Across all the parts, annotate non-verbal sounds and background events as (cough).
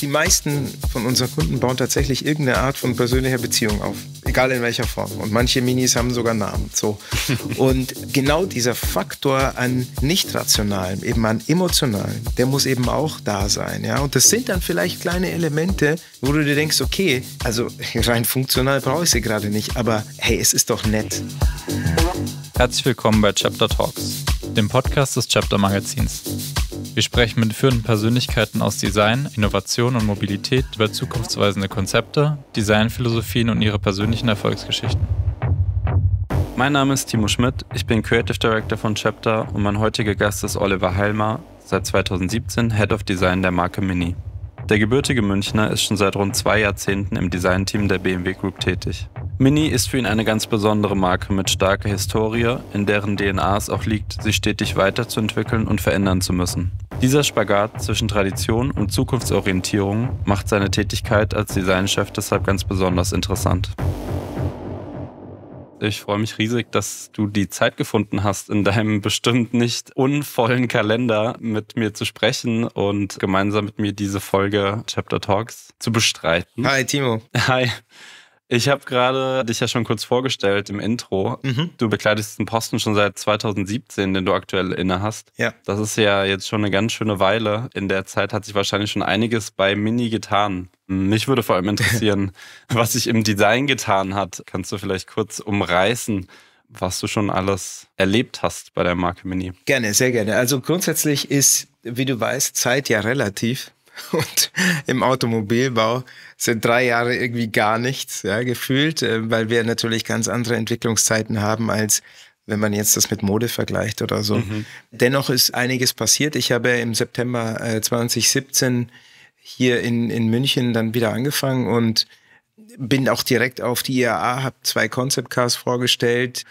Die meisten von unseren Kunden bauen tatsächlich irgendeine Art von persönlicher Beziehung auf, egal in welcher Form. Und manche Minis haben sogar Namen. So. (laughs) Und genau dieser Faktor an nicht rationalem, eben an emotionalen, der muss eben auch da sein. Ja? Und das sind dann vielleicht kleine Elemente, wo du dir denkst, okay, also (laughs) rein funktional brauche ich sie gerade nicht, aber hey, es ist doch nett. Herzlich willkommen bei Chapter Talks, dem Podcast des Chapter Magazins. Wir sprechen mit führenden Persönlichkeiten aus Design, Innovation und Mobilität über zukunftsweisende Konzepte, Designphilosophien und ihre persönlichen Erfolgsgeschichten. Mein Name ist Timo Schmidt, ich bin Creative Director von Chapter und mein heutiger Gast ist Oliver Heilmar, seit 2017 Head of Design der Marke Mini. Der gebürtige Münchner ist schon seit rund zwei Jahrzehnten im Designteam der BMW Group tätig. Mini ist für ihn eine ganz besondere Marke mit starker Historie, in deren DNA es auch liegt, sich stetig weiterzuentwickeln und verändern zu müssen. Dieser Spagat zwischen Tradition und Zukunftsorientierung macht seine Tätigkeit als Designchef deshalb ganz besonders interessant. Ich freue mich riesig, dass du die Zeit gefunden hast, in deinem bestimmt nicht unvollen Kalender mit mir zu sprechen und gemeinsam mit mir diese Folge Chapter Talks zu bestreiten. Hi, Timo. Hi. Ich habe gerade dich ja schon kurz vorgestellt im Intro. Mhm. Du bekleidest den Posten schon seit 2017, den du aktuell inne hast. Ja. Das ist ja jetzt schon eine ganz schöne Weile. In der Zeit hat sich wahrscheinlich schon einiges bei Mini getan. Mich würde vor allem interessieren, (laughs) was sich im Design getan hat. Kannst du vielleicht kurz umreißen? was du schon alles erlebt hast bei der Marke Mini. Gerne, sehr gerne. Also grundsätzlich ist, wie du weißt, Zeit ja relativ. (laughs) und im Automobilbau sind drei Jahre irgendwie gar nichts ja, gefühlt, äh, weil wir natürlich ganz andere Entwicklungszeiten haben als wenn man jetzt das mit Mode vergleicht oder so. Mhm. Dennoch ist einiges passiert. Ich habe im September 2017 äh, hier in, in München dann wieder angefangen und bin auch direkt auf die IAA, habe zwei Concept Cars vorgestellt,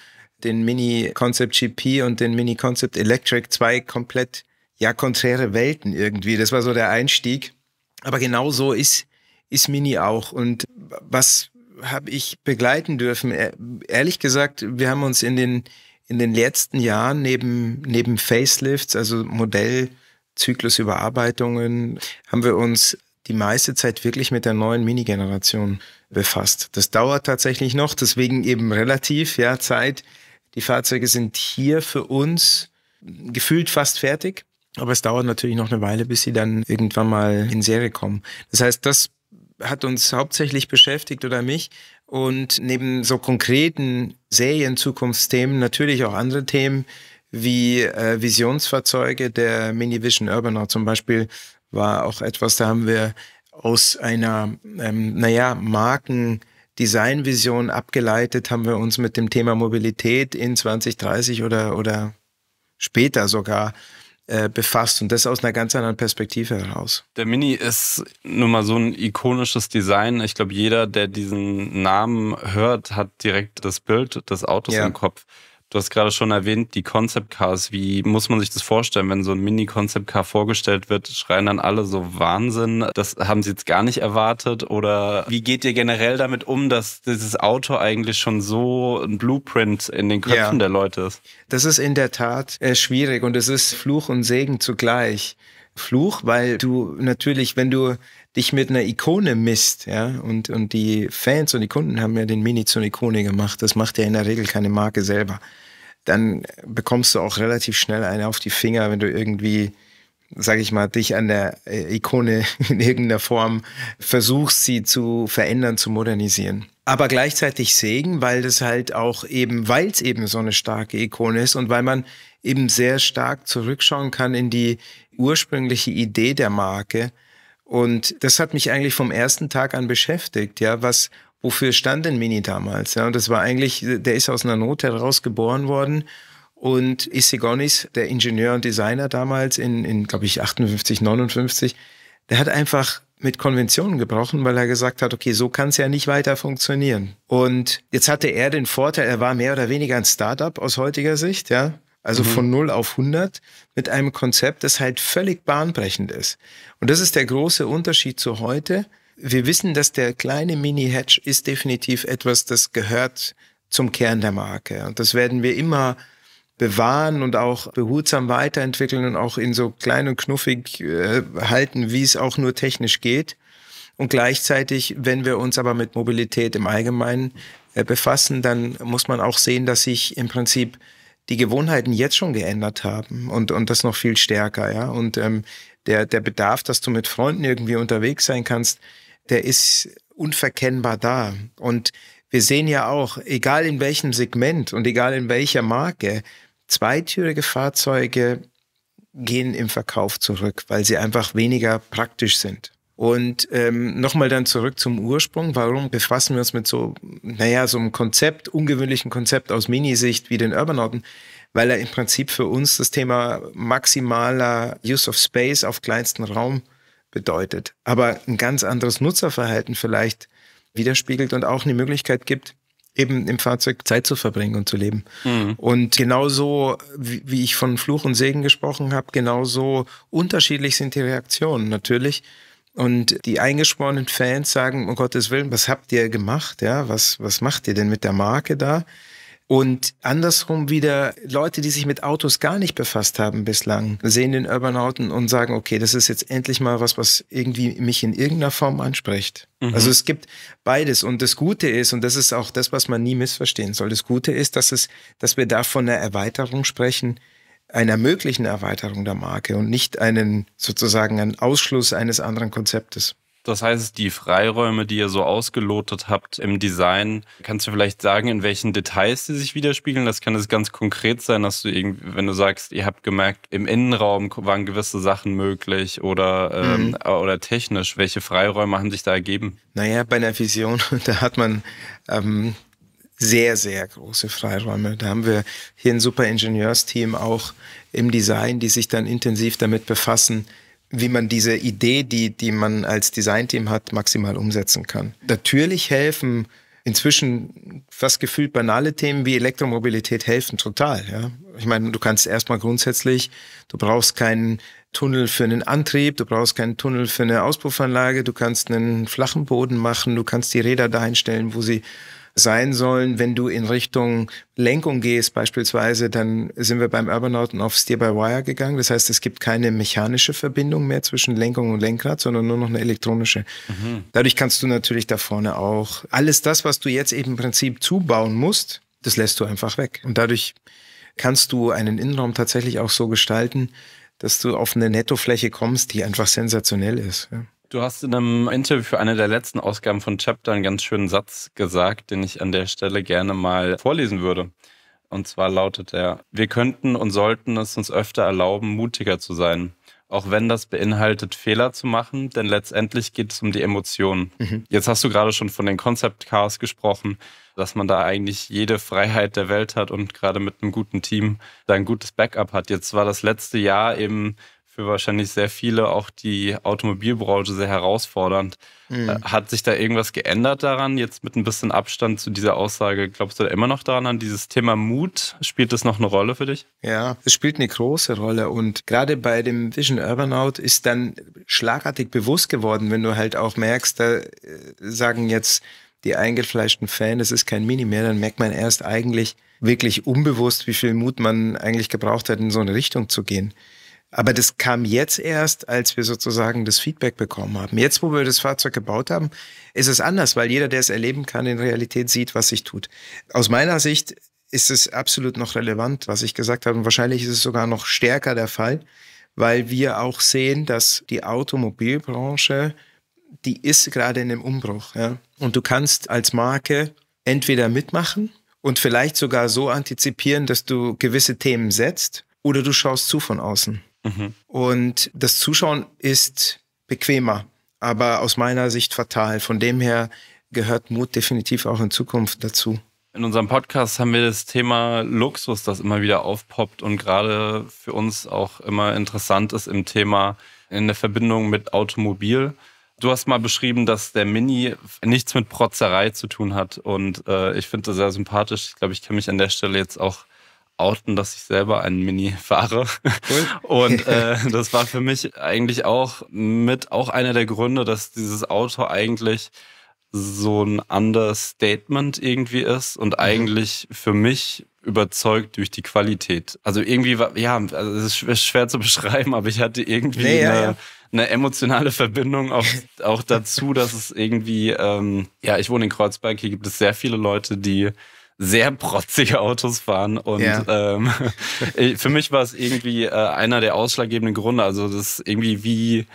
den Mini Concept GP und den Mini Concept Electric, zwei komplett ja, konträre Welten irgendwie. Das war so der Einstieg. Aber genau so ist, ist Mini auch. Und was habe ich begleiten dürfen? E, ehrlich gesagt, wir haben uns in den, in den letzten Jahren neben, neben Facelifts, also Modellzyklusüberarbeitungen, haben wir uns die meiste Zeit wirklich mit der neuen Mini-Generation befasst. Das dauert tatsächlich noch, deswegen eben relativ, ja, Zeit. Die Fahrzeuge sind hier für uns gefühlt fast fertig. Aber es dauert natürlich noch eine Weile, bis sie dann irgendwann mal in Serie kommen. Das heißt, das hat uns hauptsächlich beschäftigt oder mich. Und neben so konkreten Serien-Zukunftsthemen natürlich auch andere Themen wie äh, Visionsfahrzeuge. Der Mini-Vision Urbaner zum Beispiel war auch etwas, da haben wir aus einer, ähm, naja, Marken- Designvision abgeleitet, haben wir uns mit dem Thema Mobilität in 2030 oder, oder später sogar äh, befasst und das aus einer ganz anderen Perspektive heraus. Der Mini ist nun mal so ein ikonisches Design. Ich glaube, jeder, der diesen Namen hört, hat direkt das Bild des Autos ja. im Kopf. Du hast gerade schon erwähnt, die Concept Cars. Wie muss man sich das vorstellen, wenn so ein Mini-Concept Car vorgestellt wird? Schreien dann alle so Wahnsinn. Das haben sie jetzt gar nicht erwartet. Oder wie geht ihr generell damit um, dass dieses Auto eigentlich schon so ein Blueprint in den Köpfen ja. der Leute ist? Das ist in der Tat äh, schwierig und es ist Fluch und Segen zugleich. Fluch, weil du natürlich, wenn du dich mit einer Ikone misst, ja, und, und die Fans und die Kunden haben ja den Mini zu einer Ikone gemacht, das macht ja in der Regel keine Marke selber, dann bekommst du auch relativ schnell eine auf die Finger, wenn du irgendwie, sag ich mal, dich an der äh, Ikone (laughs) in irgendeiner Form versuchst, sie zu verändern, zu modernisieren aber gleichzeitig Segen, weil das halt auch eben, weil es eben so eine starke Ikone ist und weil man eben sehr stark zurückschauen kann in die ursprüngliche Idee der Marke und das hat mich eigentlich vom ersten Tag an beschäftigt, ja, was, wofür stand denn Mini damals? Ja, und das war eigentlich, der ist aus einer Not heraus geboren worden. Und Isigonis, der Ingenieur und Designer damals in, in glaube ich, 58, 59, der hat einfach mit Konventionen gebrochen, weil er gesagt hat, okay, so kann es ja nicht weiter funktionieren. Und jetzt hatte er den Vorteil, er war mehr oder weniger ein Startup aus heutiger Sicht, ja, also mhm. von 0 auf 100 mit einem Konzept, das halt völlig bahnbrechend ist. Und das ist der große Unterschied zu heute. Wir wissen, dass der kleine Mini-Hedge ist definitiv etwas, das gehört zum Kern der Marke. Und das werden wir immer bewahren und auch behutsam weiterentwickeln und auch in so klein und knuffig äh, halten, wie es auch nur technisch geht. Und gleichzeitig, wenn wir uns aber mit Mobilität im Allgemeinen äh, befassen, dann muss man auch sehen, dass sich im Prinzip die Gewohnheiten jetzt schon geändert haben und, und das noch viel stärker, ja. Und ähm, der, der Bedarf, dass du mit Freunden irgendwie unterwegs sein kannst, der ist unverkennbar da. Und wir sehen ja auch, egal in welchem Segment und egal in welcher Marke, zweitürige Fahrzeuge gehen im Verkauf zurück, weil sie einfach weniger praktisch sind. Und ähm, nochmal dann zurück zum Ursprung. Warum befassen wir uns mit so, naja, so einem Konzept, ungewöhnlichen Konzept aus Minisicht wie den Urbanauten? Weil er im Prinzip für uns das Thema maximaler Use of Space auf kleinsten Raum bedeutet. Aber ein ganz anderes Nutzerverhalten vielleicht widerspiegelt und auch eine Möglichkeit gibt, eben im Fahrzeug Zeit zu verbringen und zu leben. Mhm. Und genauso, wie, wie ich von Fluch und Segen gesprochen habe, genauso unterschiedlich sind die Reaktionen natürlich. Und die eingeschworenen Fans sagen, um Gottes Willen, was habt ihr gemacht? Ja, was, was macht ihr denn mit der Marke da? Und andersrum wieder Leute, die sich mit Autos gar nicht befasst haben bislang, sehen den Urbanauten und sagen, okay, das ist jetzt endlich mal was, was irgendwie mich in irgendeiner Form anspricht. Mhm. Also es gibt beides. Und das Gute ist, und das ist auch das, was man nie missverstehen soll, das Gute ist, dass es, dass wir da von einer Erweiterung sprechen, einer möglichen Erweiterung der Marke und nicht einen sozusagen einen Ausschluss eines anderen Konzeptes. Das heißt, die Freiräume, die ihr so ausgelotet habt im Design, kannst du vielleicht sagen, in welchen Details sie sich widerspiegeln? Das kann es ganz konkret sein, dass du irgendwie, wenn du sagst, ihr habt gemerkt, im Innenraum waren gewisse Sachen möglich oder, ähm, mhm. oder technisch, welche Freiräume haben sich da ergeben? Naja, bei einer Vision, (laughs) da hat man ähm, sehr, sehr große Freiräume. Da haben wir hier ein super Ingenieursteam auch im Design, die sich dann intensiv damit befassen, wie man diese Idee, die, die man als Designteam hat, maximal umsetzen kann. Natürlich helfen inzwischen fast gefühlt banale Themen wie Elektromobilität helfen total. Ja? Ich meine, du kannst erstmal grundsätzlich, du brauchst keinen Tunnel für einen Antrieb, du brauchst keinen Tunnel für eine Auspuffanlage, du kannst einen flachen Boden machen, du kannst die Räder dahin stellen, wo sie sein sollen. Wenn du in Richtung Lenkung gehst beispielsweise, dann sind wir beim Urbanauten auf Steer-by-Wire gegangen. Das heißt, es gibt keine mechanische Verbindung mehr zwischen Lenkung und Lenkrad, sondern nur noch eine elektronische. Mhm. Dadurch kannst du natürlich da vorne auch alles das, was du jetzt eben im Prinzip zubauen musst, das lässt du einfach weg. Und dadurch kannst du einen Innenraum tatsächlich auch so gestalten, dass du auf eine Nettofläche kommst, die einfach sensationell ist. Ja. Du hast in einem Interview für eine der letzten Ausgaben von Chapter einen ganz schönen Satz gesagt, den ich an der Stelle gerne mal vorlesen würde. Und zwar lautet er, wir könnten und sollten es uns öfter erlauben, mutiger zu sein. Auch wenn das beinhaltet, Fehler zu machen, denn letztendlich geht es um die Emotionen. Mhm. Jetzt hast du gerade schon von den Concept Cars gesprochen, dass man da eigentlich jede Freiheit der Welt hat und gerade mit einem guten Team da ein gutes Backup hat. Jetzt war das letzte Jahr eben für wahrscheinlich sehr viele, auch die Automobilbranche, sehr herausfordernd. Mhm. Äh, hat sich da irgendwas geändert daran, jetzt mit ein bisschen Abstand zu dieser Aussage? Glaubst du da immer noch daran, an dieses Thema Mut? Spielt das noch eine Rolle für dich? Ja, es spielt eine große Rolle. Und gerade bei dem Vision Urban Out ist dann schlagartig bewusst geworden, wenn du halt auch merkst, da äh, sagen jetzt die eingefleischten Fans, es ist kein Mini mehr, dann merkt man erst eigentlich wirklich unbewusst, wie viel Mut man eigentlich gebraucht hat, in so eine Richtung zu gehen. Aber das kam jetzt erst, als wir sozusagen das Feedback bekommen haben. Jetzt, wo wir das Fahrzeug gebaut haben, ist es anders, weil jeder, der es erleben kann, in Realität sieht, was sich tut. Aus meiner Sicht ist es absolut noch relevant, was ich gesagt habe. Und wahrscheinlich ist es sogar noch stärker der Fall, weil wir auch sehen, dass die Automobilbranche, die ist gerade in einem Umbruch. Ja? Und du kannst als Marke entweder mitmachen und vielleicht sogar so antizipieren, dass du gewisse Themen setzt, oder du schaust zu von außen. Mhm. Und das Zuschauen ist bequemer, aber aus meiner Sicht fatal. Von dem her gehört Mut definitiv auch in Zukunft dazu. In unserem Podcast haben wir das Thema Luxus, das immer wieder aufpoppt und gerade für uns auch immer interessant ist im Thema in der Verbindung mit Automobil. Du hast mal beschrieben, dass der Mini nichts mit Protzerei zu tun hat und äh, ich finde das sehr sympathisch. Ich glaube, ich kann mich an der Stelle jetzt auch outen, dass ich selber einen Mini fahre. Cool. (laughs) Und äh, das war für mich eigentlich auch mit auch einer der Gründe, dass dieses Auto eigentlich so ein Understatement irgendwie ist und mhm. eigentlich für mich überzeugt durch die Qualität. Also irgendwie war, ja, also es ist schwer zu beschreiben, aber ich hatte irgendwie nee, eine, ja. eine, emotionale Verbindung auch, (laughs) auch dazu, dass es irgendwie, ähm, ja, ich wohne in Kreuzberg, hier gibt es sehr viele Leute, die sehr protzige Autos fahren. Und ja. ähm, (laughs) für mich war es irgendwie äh, einer der ausschlaggebenden Gründe. Also das ist irgendwie wie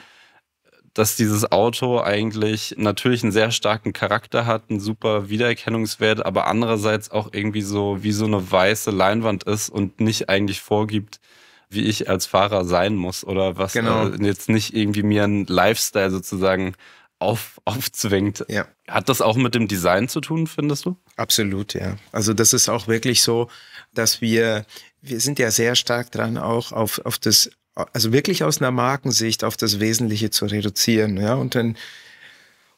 dass dieses Auto eigentlich natürlich einen sehr starken Charakter hat, einen super Wiedererkennungswert, aber andererseits auch irgendwie so wie so eine weiße Leinwand ist und nicht eigentlich vorgibt, wie ich als Fahrer sein muss oder was genau. äh, jetzt nicht irgendwie mir ein Lifestyle sozusagen auf, aufzwingt. Ja. Hat das auch mit dem Design zu tun, findest du? Absolut, ja. Also das ist auch wirklich so, dass wir, wir sind ja sehr stark dran, auch auf, auf das, also wirklich aus einer Markensicht auf das Wesentliche zu reduzieren. Ja? Und dann,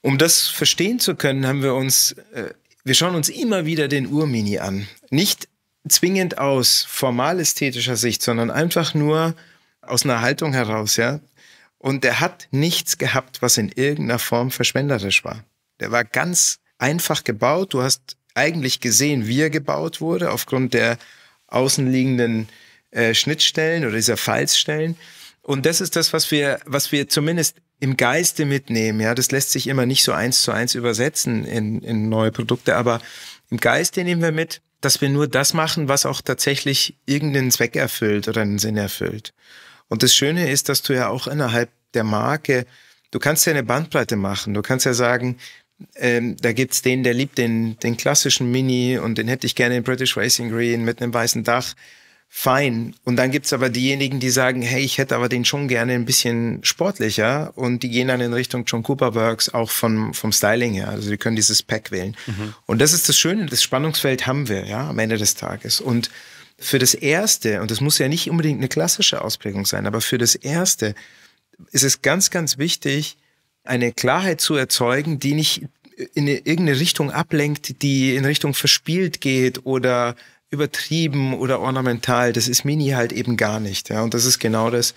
um das verstehen zu können, haben wir uns, äh, wir schauen uns immer wieder den Urmini an. Nicht zwingend aus formal ästhetischer Sicht, sondern einfach nur aus einer Haltung heraus, ja. Und der hat nichts gehabt, was in irgendeiner Form verschwenderisch war. Der war ganz einfach gebaut. Du hast eigentlich gesehen, wie er gebaut wurde, aufgrund der außenliegenden äh, Schnittstellen oder dieser Falzstellen. Und das ist das, was wir, was wir zumindest im Geiste mitnehmen. Ja, das lässt sich immer nicht so eins zu eins übersetzen in, in neue Produkte, aber im Geiste nehmen wir mit, dass wir nur das machen, was auch tatsächlich irgendeinen Zweck erfüllt oder einen Sinn erfüllt. Und das Schöne ist, dass du ja auch innerhalb der Marke, du kannst ja eine Bandbreite machen. Du kannst ja sagen, ähm, da gibt's den, der liebt den, den klassischen Mini und den hätte ich gerne in British Racing Green mit einem weißen Dach. Fein. Und dann gibt's aber diejenigen, die sagen, hey, ich hätte aber den schon gerne ein bisschen sportlicher und die gehen dann in Richtung John Cooper Works auch vom, vom Styling her. Also die können dieses Pack wählen. Mhm. Und das ist das Schöne, das Spannungsfeld haben wir, ja, am Ende des Tages. Und für das Erste, und das muss ja nicht unbedingt eine klassische Ausprägung sein, aber für das Erste ist es ganz, ganz wichtig, eine Klarheit zu erzeugen, die nicht in irgendeine Richtung ablenkt, die in Richtung verspielt geht oder übertrieben oder ornamental. Das ist Mini halt eben gar nicht. Ja? Und das ist genau das,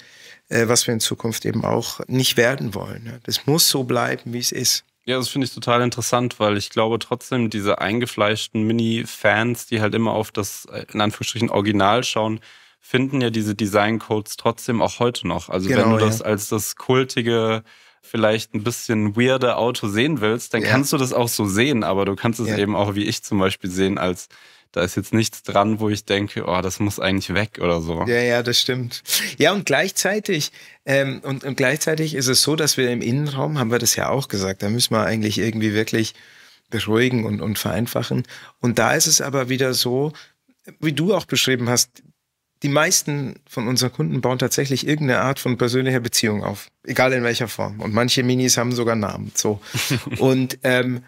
äh, was wir in Zukunft eben auch nicht werden wollen. Das muss so bleiben, wie es ist. Ja, das finde ich total interessant, weil ich glaube trotzdem, diese eingefleischten Mini-Fans, die halt immer auf das, äh, in Anführungsstrichen, Original schauen, finden ja diese Design-Codes trotzdem auch heute noch. Also genau, wenn du das als das kultige, vielleicht ein bisschen weirde Auto sehen willst, dann ja. kannst du das auch so sehen, aber du kannst es ja. eben auch, wie ich zum Beispiel, sehen als da ist jetzt nichts dran, wo ich denke, oh, das muss eigentlich weg oder so. Ja, ja, das stimmt. Ja, und gleichzeitig, ähm, und, und gleichzeitig ist es so, dass wir im Innenraum, haben wir das ja auch gesagt, da müssen wir eigentlich irgendwie wirklich beruhigen und, und vereinfachen. Und da ist es aber wieder so, wie du auch beschrieben hast, die meisten von unseren Kunden bauen tatsächlich irgendeine Art von persönlicher Beziehung auf, egal in welcher Form. Und manche Minis haben sogar Namen. So (laughs) und ähm,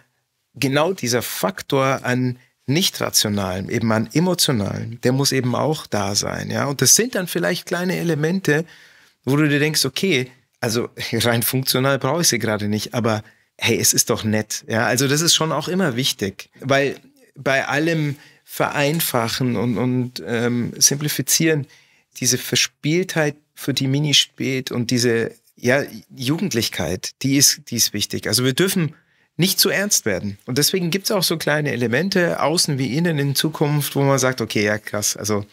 genau dieser Faktor an nicht rationalen, eben an emotionalen, der muss eben auch da sein, ja. Und das sind dann vielleicht kleine Elemente, wo du dir denkst, okay, also (laughs) rein funktional brauche ich sie gerade nicht, aber hey, es ist doch nett, ja. Also das ist schon auch immer wichtig, weil bei allem Vereinfachen und, und ähm, Simplifizieren diese Verspieltheit, für die Mini steht und diese ja, Jugendlichkeit, die ist, die ist wichtig. Also wir dürfen nicht zu ernst werden. Und deswegen gibt es auch so kleine Elemente, außen wie innen in Zukunft, wo man sagt, okay, ja, krass, also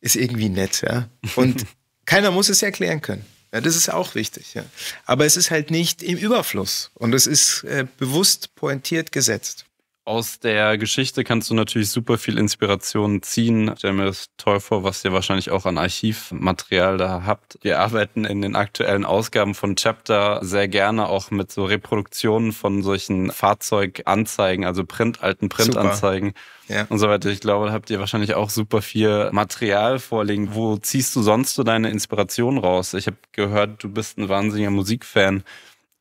ist irgendwie nett, ja. Und (laughs) keiner muss es erklären können. Ja, das ist auch wichtig, ja. Aber es ist halt nicht im Überfluss und es ist äh, bewusst pointiert gesetzt. Aus der Geschichte kannst du natürlich super viel Inspiration ziehen. Ich stell mir das toll vor, was ihr wahrscheinlich auch an Archivmaterial da habt. Wir arbeiten in den aktuellen Ausgaben von Chapter sehr gerne auch mit so Reproduktionen von solchen Fahrzeuganzeigen, also Print, alten Printanzeigen ja. und so weiter. Ich glaube, da habt ihr wahrscheinlich auch super viel Material vorliegen. Wo ziehst du sonst so deine Inspiration raus? Ich habe gehört, du bist ein wahnsinniger Musikfan.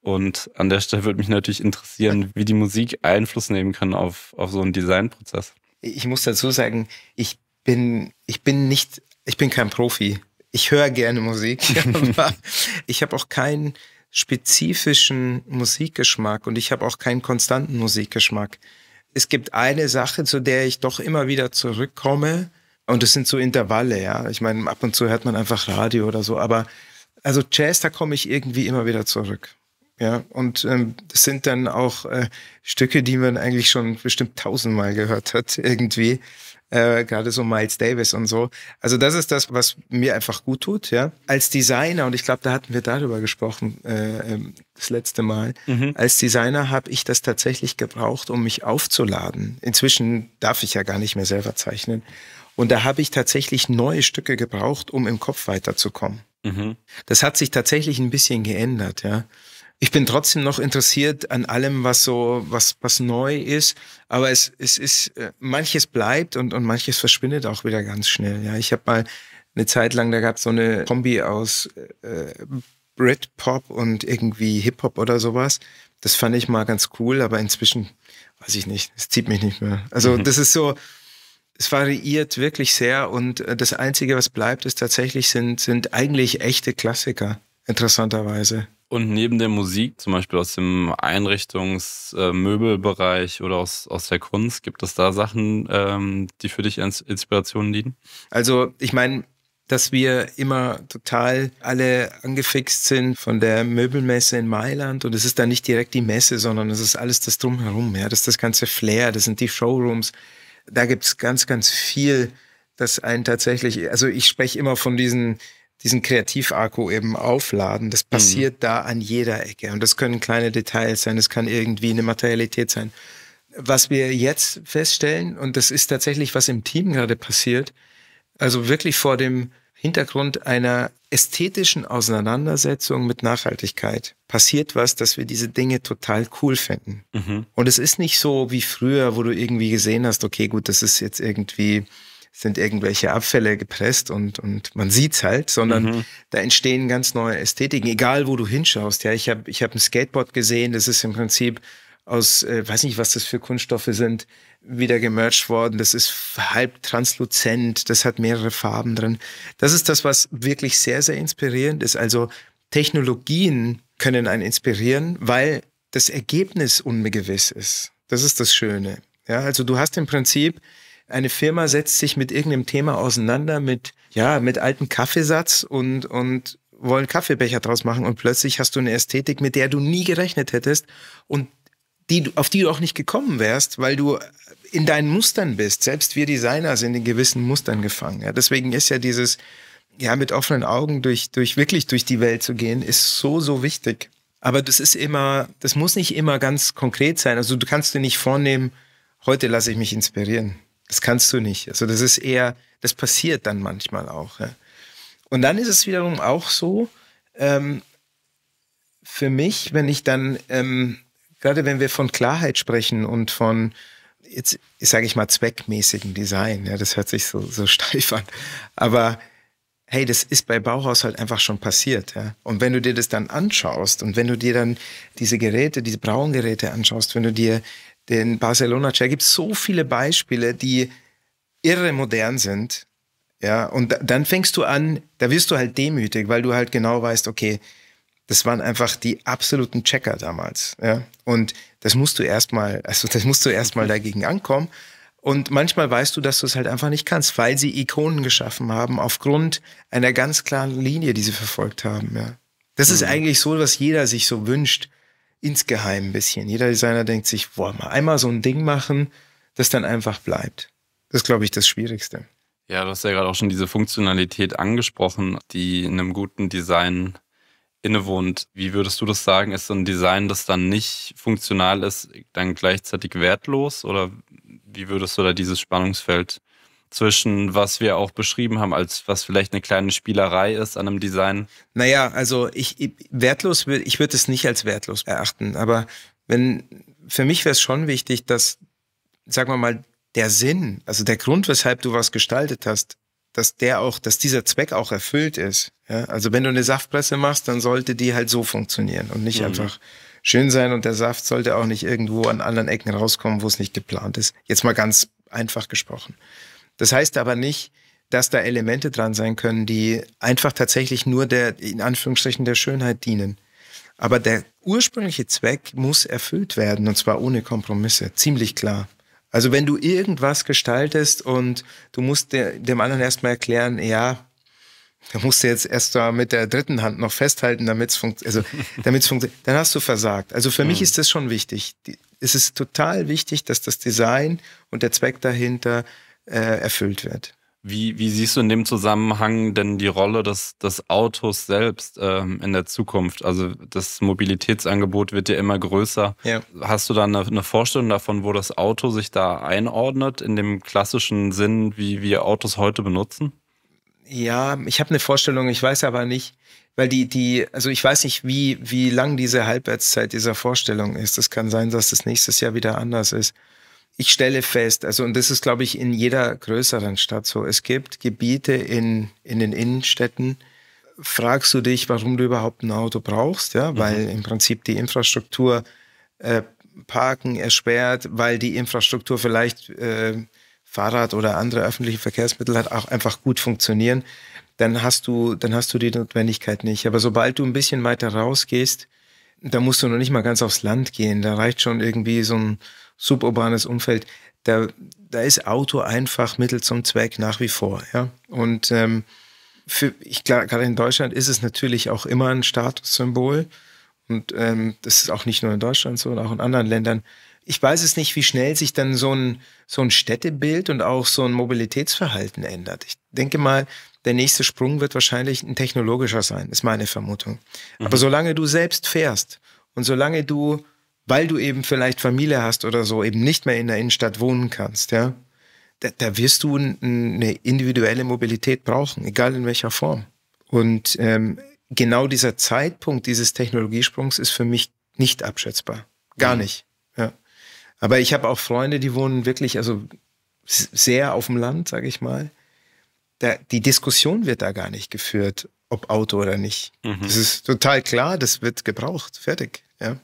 Und an der Stelle würde mich natürlich interessieren, wie die Musik Einfluss nehmen kann auf, auf so einen Designprozess. Ich muss dazu sagen, ich bin, ich bin nicht, ich bin kein Profi. Ich höre gerne Musik, (laughs) aber ich habe auch keinen spezifischen Musikgeschmack und ich habe auch keinen konstanten Musikgeschmack. Es gibt eine Sache, zu der ich doch immer wieder zurückkomme und das sind so Intervalle, ja. Ich meine, ab und zu hört man einfach Radio oder so, aber also Jazz, da komme ich irgendwie immer wieder zurück. Ja, und ähm, das sind dann auch äh, Stücke, die man eigentlich schon bestimmt tausendmal gehört hat, (laughs) irgendwie. Äh, gerade so Miles Davis und so. Also das ist das, was mir einfach gut tut, ja. Als Designer, und ich glaube, da hatten wir darüber gesprochen äh, ähm, das letzte Mal, mhm. als Designer habe ich das tatsächlich gebraucht, um mich aufzuladen. Inzwischen darf ich ja gar nicht mehr selber zeichnen. Und da habe ich tatsächlich neue Stücke gebraucht, um im Kopf weiterzukommen. Mhm. Das hat sich tatsächlich ein bisschen geändert, ja ich bin trotzdem noch interessiert an allem, was so, was, was neu ist. Aber es, es ist, äh, manches bleibt und, und manches verschwindet auch wieder ganz schnell. Ja, ich habe mal eine Zeit lang, da gab es so eine Kombi aus äh, Britpop und irgendwie Hip-Hop oder sowas. Das fand ich mal ganz cool, aber inzwischen weiß ich nicht, es zieht mich nicht mehr. Also mhm. das ist so, es variiert wirklich sehr und äh, das Einzige, was bleibt, ist tatsächlich sind, sind eigentlich echte Klassiker, interessanterweise und neben der Musik, zum Beispiel aus dem Einrichtungsmöbelbereich oder aus, aus der Kunst, gibt es da Sachen, ähm, die für dich als Inspiration dienen? Also, ich meine, dass wir immer total alle angefixt sind von der Möbelmesse in Mailand. Und es ist da nicht direkt die Messe, sondern es ist alles das Drumherum. Ja? Das ist das ganze Flair, das sind die Showrooms. Da gibt es ganz, ganz viel, das einen tatsächlich, also ich spreche immer von diesen diesen Kreativakku eben aufladen. Das mhm. passiert mhm. da an jeder Ecke. Und das können kleine Details sein, das kann irgendwie eine Materialität sein. Was wir jetzt feststellen, und das ist tatsächlich, was im Team gerade passiert, also wirklich vor dem Hintergrund einer ästhetischen Auseinandersetzung mit Nachhaltigkeit passiert was, dass wir diese Dinge total cool finden. Mhm. Und es ist nicht so wie früher, wo du irgendwie gesehen hast, okay, gut, das ist jetzt irgendwie sind irgendwelche Abfälle gepresst und, und man es halt, sondern mhm. da entstehen ganz neue Ästhetiken, egal wo du hinschaust. Ja, ich habe ich hab ein Skateboard gesehen, das ist im Prinzip aus, äh, weiß nicht, was das für Kunststoffe sind, wieder gemerged worden. Das ist halb transluzent, das hat mehrere Farben drin. Das ist das, was wirklich sehr, sehr inspirierend ist. Also Technologien können einen inspirieren, weil das Ergebnis ungewiss ist. Das ist das Schöne. Ja, also du hast im Prinzip eine Firma setzt sich mit irgendeinem Thema auseinander, mit, ja, mit altem Kaffeesatz und, und wollen Kaffeebecher draus machen und plötzlich hast du eine Ästhetik, mit der du nie gerechnet hättest und die, auf die du auch nicht gekommen wärst, weil du in deinen Mustern bist. Selbst wir Designer sind in gewissen Mustern gefangen. Ja, deswegen ist ja dieses, ja, mit offenen Augen durch, durch wirklich durch die Welt zu gehen, ist so, so wichtig. Aber das ist immer, das muss nicht immer ganz konkret sein. Also du kannst dir nicht vornehmen, heute lasse ich mich inspirieren. Das kannst du nicht. Also das ist eher, das passiert dann manchmal auch. Ja. Und dann ist es wiederum auch so, ähm, für mich, wenn ich dann, ähm, gerade wenn wir von Klarheit sprechen und von, jetzt sage ich mal, zweckmäßigen Design, ja, das hört sich so, so (laughs) steif an, aber hey, das ist bei Bauhaus halt einfach schon passiert. Ja? Und wenn du dir das dann anschaust und wenn du dir dann diese Geräte, diese Brauengeräte anschaust, wenn du dir den Barcelona Chair, gibt so viele Beispiele, die irre modern sind. Ja, und dann fängst du an, da wirst du halt demütig, weil du halt genau weißt, okay, das waren einfach die absoluten Checker damals. Ja? Und das musst du erstmal, also das musst du erstmal dagegen ankommen. Und manchmal weißt du, dass du es halt einfach nicht kannst, weil sie Ikonen geschaffen haben aufgrund einer ganz klaren Linie, die sie verfolgt haben. Ja. Das mhm. ist eigentlich so, was jeder sich so wünscht, insgeheim ein bisschen. Jeder Designer denkt sich, boah, wir einmal so ein Ding machen, das dann einfach bleibt. Das ist, glaube ich, das Schwierigste. Ja, du hast ja gerade auch schon diese Funktionalität angesprochen, die in einem guten Design innewohnt. Wie würdest du das sagen? Ist so ein Design, das dann nicht funktional ist, dann gleichzeitig wertlos? Oder wie würdest du da dieses Spannungsfeld zwischen was wir auch beschrieben haben, als was vielleicht eine kleine Spielerei ist an einem Design? Naja, also ich, wertlos, ich würde es nicht als wertlos erachten, aber wenn, für mich wäre es schon wichtig, dass, sagen wir mal, der Sinn, also der Grund, weshalb du was gestaltet hast, dass der auch, dass dieser Zweck auch erfüllt ist. Ja? Also wenn du eine Saftpresse machst, dann sollte die halt so funktionieren und nicht mhm. einfach schön sein und der Saft sollte auch nicht irgendwo an anderen Ecken rauskommen, wo es nicht geplant ist. Jetzt mal ganz einfach gesprochen. Das heißt aber nicht, dass da Elemente dran sein können, die einfach tatsächlich nur der, in Anführungsstrichen, der Schönheit dienen. Aber der ursprüngliche Zweck muss erfüllt werden und zwar ohne Kompromisse. Ziemlich klar. Also wenn du irgendwas gestaltest und du musst dem anderen erstmal erklären, ja, da musst du jetzt erst da mit der dritten Hand noch festhalten, damit es funktioniert. Also, (laughs) funkt dann hast du versagt. Also für mhm. mich ist das schon wichtig. es ist total wichtig, dass das Design und der Zweck dahinter äh, erfüllt wird. Wie, wie, siehst du in dem Zusammenhang denn die Rolle des, des Autos selbst ähm, in der Zukunft? Also das Mobilitätsangebot wird ja immer größer. Ja. Hast du da eine, eine, Vorstellung davon, wo das Auto sich da einordnet, in dem klassischen Sinn, wie wir Autos heute benutzen? Ja, ich habe eine Vorstellung, ich weiß aber nicht, weil die, die, also ich weiß nicht, wie, wie lang diese Halbwertszeit dieser Vorstellung ist. Das kann sein, dass das nächstes Jahr wieder anders ist. Ich stelle fest, also, und das ist, glaube ich, in jeder größeren Stadt so. Es gibt Gebiete in, in den Innenstädten, fragst du dich, warum du überhaupt ein Auto brauchst, ja, mhm. weil im Prinzip die Infrastruktur äh, Parken erschwert, weil die Infrastruktur vielleicht äh, Fahrrad oder andere öffentliche Verkehrsmittel hat, auch einfach gut funktionieren, dann hast du, dann hast du die Notwendigkeit nicht. Aber sobald du ein bisschen weiter rausgehst, da musst du noch nicht mal ganz aufs Land gehen. Da reicht schon irgendwie so ein suburbanes Umfeld. Da, da ist Auto einfach Mittel zum Zweck nach wie vor. Ja? Und ähm, für, ich klar, gerade in Deutschland ist es natürlich auch immer ein Statussymbol. Und ähm, das ist auch nicht nur in Deutschland so, sondern auch in anderen Ländern ich weiß es nicht, wie schnell sich dann so ein, so ein Städtebild und auch so ein Mobilitätsverhalten ändert. Ich denke mal, der nächste Sprung wird wahrscheinlich ein technologischer sein, ist meine Vermutung. Mhm. Aber solange du selbst fährst und solange du, weil du eben vielleicht Familie hast oder so, eben nicht mehr in der Innenstadt wohnen kannst, ja, da, da wirst du eine individuelle Mobilität brauchen, egal in welcher Form. Und ähm, genau dieser Zeitpunkt dieses Technologiesprungs ist für mich nicht abschätzbar. Gar mhm. nicht. Ja. Aber ich habe auch Freunde, die wohnen wirklich, also sehr auf dem Land, sage ich mal. Da, die Diskussion wird da gar nicht geführt, ob Auto oder nicht. Mhm. Das ist total klar, das wird gebraucht, fertig. Ja.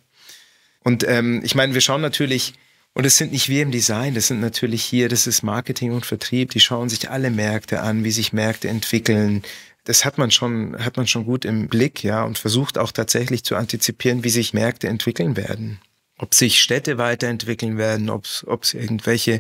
Und ähm, ich meine, wir schauen natürlich, und es sind nicht wir im Design, das sind natürlich hier, das ist Marketing und Vertrieb, die schauen sich alle Märkte an, wie sich Märkte entwickeln. Das hat man schon, hat man schon gut im Blick, ja, und versucht auch tatsächlich zu antizipieren, wie sich Märkte entwickeln werden ob sich Städte weiterentwickeln werden, ob es irgendwelche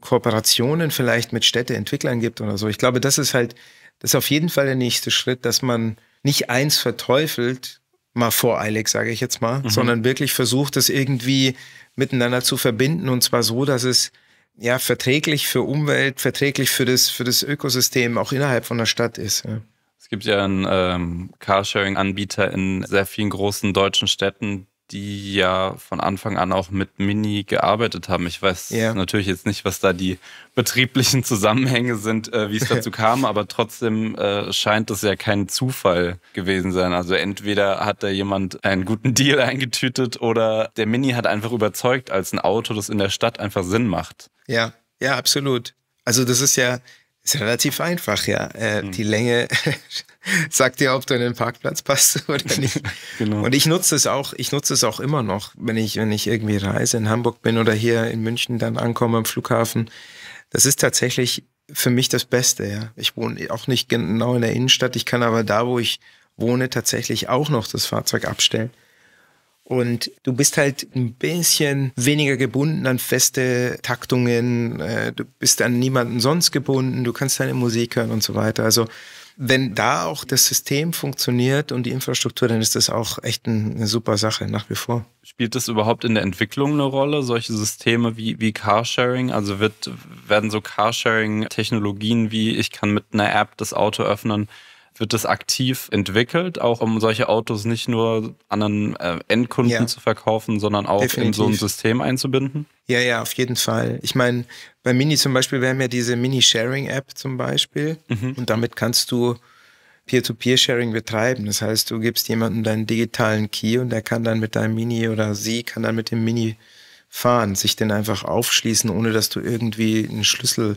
Kooperationen vielleicht mit Städteentwicklern gibt oder so. Ich glaube, das ist halt, das ist auf jeden Fall der nächste Schritt, dass man nicht eins verteufelt, mal voreilig, sage ich jetzt mal, mhm. sondern wirklich versucht, das irgendwie miteinander zu verbinden und zwar so, dass es ja verträglich für Umwelt, verträglich für das, für das Ökosystem auch innerhalb von der Stadt ist. Ja. Es gibt ja einen ähm, Carsharing-Anbieter in sehr vielen großen deutschen Städten, die ja von Anfang an auch mit Mini gearbeitet haben. Ich weiß yeah. natürlich jetzt nicht, was da die betrieblichen Zusammenhänge sind, äh, wie es (laughs) dazu kam, aber trotzdem äh, scheint es ja kein Zufall gewesen sein. Also entweder hat da jemand einen guten Deal (laughs) eingetütet oder der Mini hat einfach überzeugt als ein Auto, das in der Stadt einfach Sinn macht. Ja, ja, absolut. Also das ist ja, ist relativ einfach, ja. Äh, mhm. Die Länge (laughs) sagt dir, ob du in den Parkplatz passt (laughs) oder nicht. genau. Und ich nutze es auch, ich nutze es auch immer noch, wenn ich, wenn ich irgendwie reise, in Hamburg bin oder hier in München dann ankomme am Flughafen. Das ist tatsächlich für mich das Beste, ja. Ich wohne auch nicht genau in der Innenstadt. Ich kann aber da, wo ich wohne, tatsächlich auch noch das Fahrzeug abstellen. Und du bist halt ein bisschen weniger gebunden an feste Taktungen. Äh, du bist an niemanden sonst gebunden. Du kannst deine Musik hören und so weiter. Also, wenn da auch das System funktioniert und die Infrastruktur, dann ist das auch echt eine super Sache nach wie vor. Spielt das überhaupt in der Entwicklung eine Rolle, solche Systeme wie, wie Carsharing? Also wird, werden so Carsharing-Technologien wie ich kann mit einer App das Auto öffnen, wird das aktiv entwickelt, auch um solche Autos nicht nur anderen äh, Endkunden ja. zu verkaufen, sondern auch Definitiv. in so ein System einzubinden? Ja, ja, auf jeden Fall. Ich meine, bei Mini zum Beispiel, wir haben ja diese Mini-Sharing-App zum Beispiel mhm. und damit kannst du Peer-to-Peer-Sharing betreiben. Das heißt, du gibst jemandem deinen digitalen Key und der kann dann mit deinem Mini oder sie kann dann mit dem Mini fahren, sich den einfach aufschließen, ohne dass du irgendwie einen Schlüssel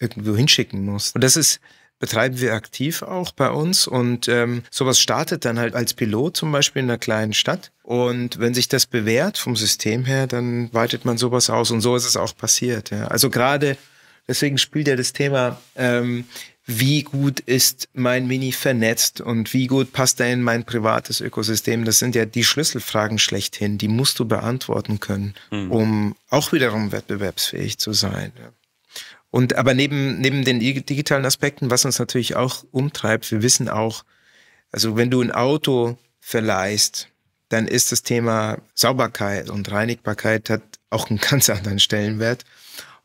irgendwo hinschicken musst. Und das ist betreiben wir aktiv auch bei uns. Und ähm, sowas startet dann halt als Pilot zum Beispiel in einer kleinen Stadt. Und wenn sich das bewährt vom System her, dann weitet man sowas aus. Und so ist es auch passiert. Ja. Also gerade deswegen spielt ja das Thema, ähm, wie gut ist mein Mini vernetzt und wie gut passt er in mein privates Ökosystem. Das sind ja die Schlüsselfragen schlechthin. Die musst du beantworten können, mhm. um auch wiederum wettbewerbsfähig zu sein. Ja. Und aber neben, neben den digitalen Aspekten, was uns natürlich auch umtreibt, wir wissen auch, also wenn du ein Auto verleihst, dann ist das Thema Sauberkeit und Reinigbarkeit hat auch einen (laughs) ganz anderen Stellenwert.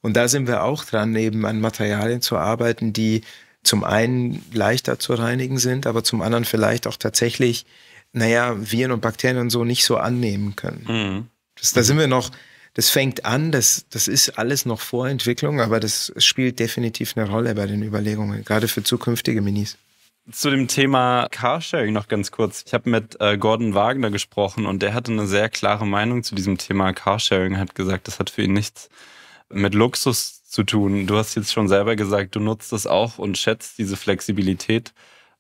Und da sind wir auch dran, eben an Materialien zu arbeiten, die zum einen leichter zu reinigen sind, aber zum anderen vielleicht auch tatsächlich, naja, Viren und Bakterien und so nicht so annehmen können. Mhm. Das, da sind wir noch es fängt an, das, das ist alles noch Vorentwicklung, aber das spielt definitiv eine Rolle bei den Überlegungen, gerade für zukünftige Minis. Zu dem Thema Carsharing noch ganz kurz. Ich habe mit äh, Gordon Wagner gesprochen und der hatte eine sehr klare Meinung zu diesem Thema Carsharing, hat gesagt, das hat für ihn nichts mit Luxus zu tun. Du hast jetzt schon selber gesagt, du nutzt das auch und schätzt diese Flexibilität.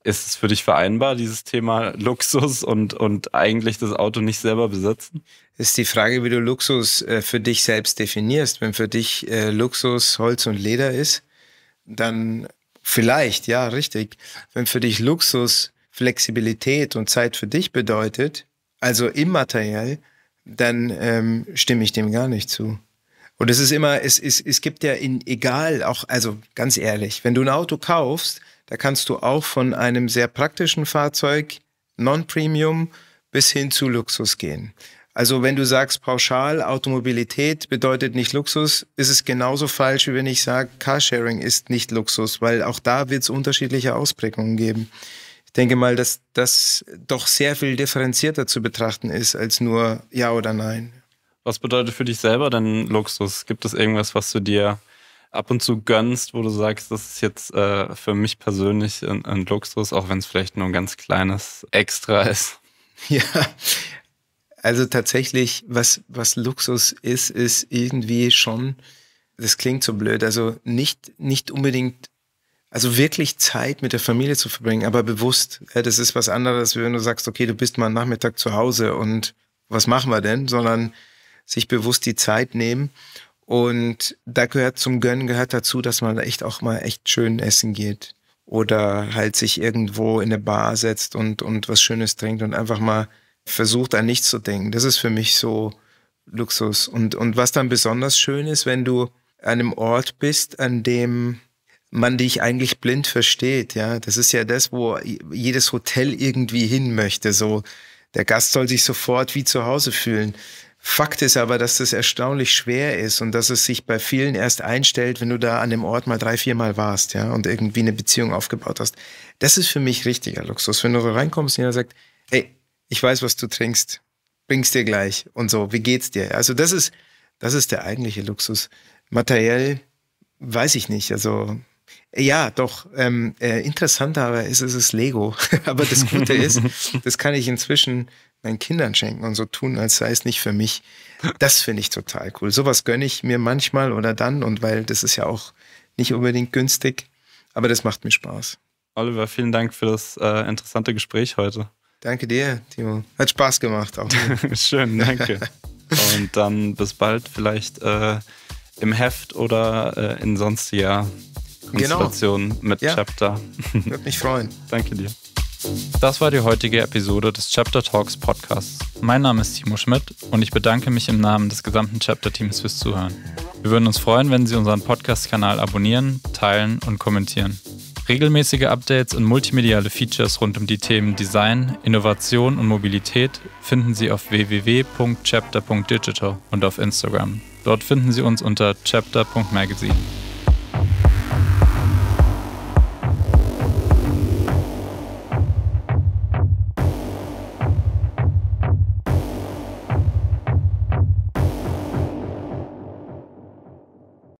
Ist es für dich vereinbar, dieses Thema Luxus und, und eigentlich das Auto nicht selber besitzen? Ist die Frage, wie du Luxus äh, für dich selbst definierst. Wenn für dich äh, Luxus Holz und Leder ist, dann vielleicht, ja, richtig. Wenn für dich Luxus Flexibilität und Zeit für dich bedeutet, also immateriell, dann ähm, stimme ich dem gar nicht zu. Und es ist immer, es, es, es gibt ja in, egal, auch, also ganz ehrlich, wenn du ein Auto kaufst, da kannst du auch von einem sehr praktischen Fahrzeug, Non-Premium, bis hin zu Luxus gehen. Also wenn du sagst pauschal, Automobilität bedeutet nicht Luxus, ist es genauso falsch, wie wenn ich sage, Carsharing ist nicht Luxus, weil auch da wird es unterschiedliche Ausprägungen geben. Ich denke mal, dass das doch sehr viel differenzierter zu betrachten ist als nur Ja oder Nein. Was bedeutet für dich selber denn Luxus? Gibt es irgendwas, was du dir ab und zu gönnst, wo du sagst, das ist jetzt äh, für mich persönlich ein, ein Luxus, auch wenn es vielleicht nur ein ganz kleines Extra ist? (laughs) Ja, also tatsächlich, was, was Luxus ist, ist irgendwie schon, das klingt so blöd, also nicht, nicht unbedingt, also wirklich Zeit mit der Familie zu verbringen, aber bewusst. Ja, das ist was anderes, wenn du sagst, okay, du bist mal Nachmittag zu Hause und was machen wir denn, sondern sich bewusst die Zeit nehmen und da gehört zum Gönnen gehört dazu, dass man echt auch mal echt schön essen geht oder halt sich irgendwo in eine Bar setzt und, und was Schönes trinkt und einfach mal versucht an nichts zu denken. Das ist für mich so Luxus. Und, und was dann besonders schön ist, wenn du an einem Ort bist, an dem man dich eigentlich blind versteht, ja. Das ist ja das, wo jedes Hotel irgendwie hin möchte, so. Der Gast soll sich sofort wie zu Hause fühlen. Fakt ist aber, dass das erstaunlich schwer ist und dass es sich bei vielen erst einstellt, wenn du da an dem Ort mal drei, viermal warst, ja, und irgendwie eine Beziehung aufgebaut hast. Das ist für mich richtiger Luxus. Wenn du so reinkommst und jeder sagt, hey, ich weiß, was du trinkst, bring's dir gleich und so, wie geht's dir? Also das ist, das ist der eigentliche Luxus. Materiell weiß ich nicht, also ja, doch. Ähm, äh, interessanter aber ist, ist es Lego. (laughs) aber das Gute ist, (laughs) das kann ich inzwischen meinen Kindern schenken und so tun, als sei es nicht für mich. Das finde ich total cool. Sowas gönne ich mir manchmal oder dann und weil das ist ja auch nicht unbedingt günstig, aber das macht mir Spaß. Oliver, vielen Dank für das äh, interessante Gespräch heute. Danke dir, Timo. Hat Spaß gemacht auch. (laughs) Schön, danke. (laughs) und dann bis bald vielleicht äh, im Heft oder äh, in sonstiger Konstellation genau. mit ja. Chapter. Würde mich freuen. (laughs) Danke dir. Das war die heutige Episode des Chapter Talks Podcasts. Mein Name ist Timo Schmidt und ich bedanke mich im Namen des gesamten Chapter-Teams fürs Zuhören. Wir würden uns freuen, wenn Sie unseren Podcast-Kanal abonnieren, teilen und kommentieren. Regelmäßige Updates und multimediale Features rund um die Themen Design, Innovation und Mobilität finden Sie auf www.chapter.digital und auf Instagram. Dort finden Sie uns unter chapter.magazine.